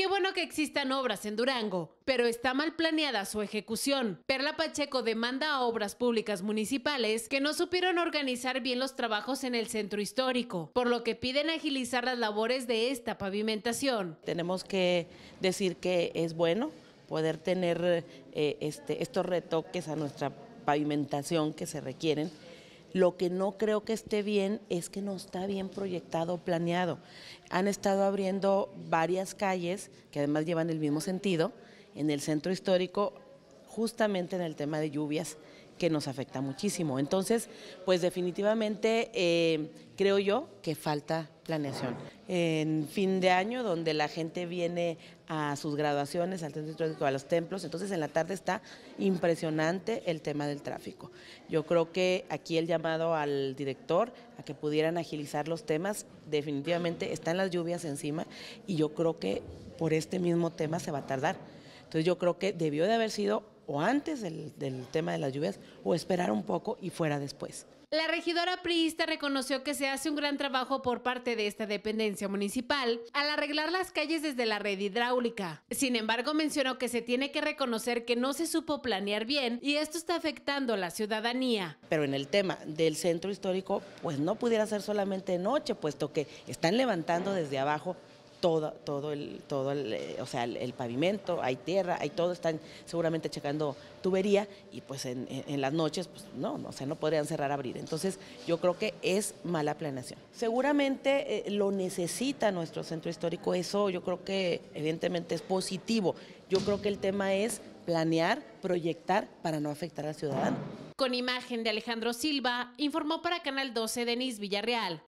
Qué bueno que existan obras en Durango, pero está mal planeada su ejecución. Perla Pacheco demanda a obras públicas municipales que no supieron organizar bien los trabajos en el centro histórico, por lo que piden agilizar las labores de esta pavimentación. Tenemos que decir que es bueno poder tener eh, este, estos retoques a nuestra pavimentación que se requieren lo que no creo que esté bien es que no está bien proyectado planeado. Han estado abriendo varias calles, que además llevan el mismo sentido, en el centro histórico, justamente en el tema de lluvias que nos afecta muchísimo. Entonces, pues definitivamente eh, creo yo que falta planeación. En fin de año, donde la gente viene a sus graduaciones, al centro a los templos, entonces en la tarde está impresionante el tema del tráfico. Yo creo que aquí el llamado al director a que pudieran agilizar los temas, definitivamente están las lluvias encima y yo creo que por este mismo tema se va a tardar. Entonces yo creo que debió de haber sido o antes del, tema de las lluvias o esperar un poco y fuera después. La regidora priista reconoció que se hace un gran trabajo por parte de esta dependencia municipal al arreglar las calles desde la red hidráulica. Sin embargo, mencionó que se tiene que reconocer que no se supo planear bien y esto está afectando a la ciudadanía. Pero en el tema del centro histórico, pues no pudiera ser solamente noche, puesto que están levantando desde abajo todo, todo el, todo el, eh, o sea, el, pavimento, hay tierra, hay todo, están seguramente checando tubería y pues en, las noches, pues no, no, o no podrían cerrar, abrir. Entonces yo creo que es mala planeación. Seguramente eh, lo necesita nuestro centro histórico, eso yo creo que evidentemente es positivo. Yo creo que el tema es planear, proyectar para no afectar al ciudadano. Con imagen de Alejandro Silva, informó para Canal 12 Denise Villarreal.